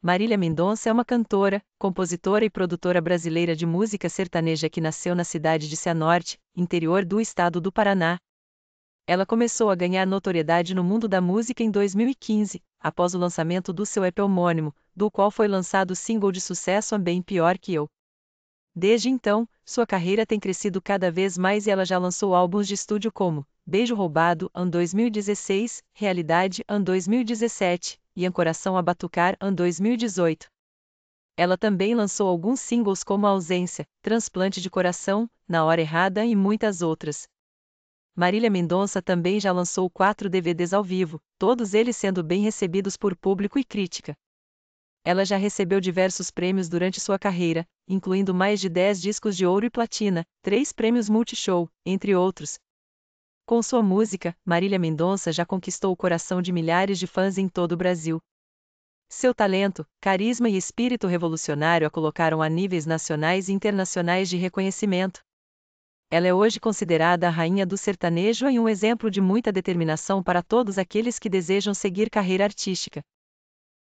Marília Mendonça é uma cantora, compositora e produtora brasileira de música sertaneja que nasceu na cidade de Cianorte, interior do estado do Paraná. Ela começou a ganhar notoriedade no mundo da música em 2015, após o lançamento do seu EP homônimo, do qual foi lançado o single de sucesso A Bem Pior Que Eu. Desde então, sua carreira tem crescido cada vez mais e ela já lançou álbuns de estúdio como Beijo Roubado, ano 2016, Realidade, ano 2017, e Coração a Batucar An 2018. Ela também lançou alguns singles como Ausência, Transplante de Coração, Na Hora Errada e muitas outras. Marília Mendonça também já lançou quatro DVDs ao vivo, todos eles sendo bem recebidos por público e crítica. Ela já recebeu diversos prêmios durante sua carreira, incluindo mais de 10 discos de ouro e platina, três prêmios Multishow, entre outros, com sua música, Marília Mendonça já conquistou o coração de milhares de fãs em todo o Brasil. Seu talento, carisma e espírito revolucionário a colocaram a níveis nacionais e internacionais de reconhecimento. Ela é hoje considerada a rainha do sertanejo e um exemplo de muita determinação para todos aqueles que desejam seguir carreira artística.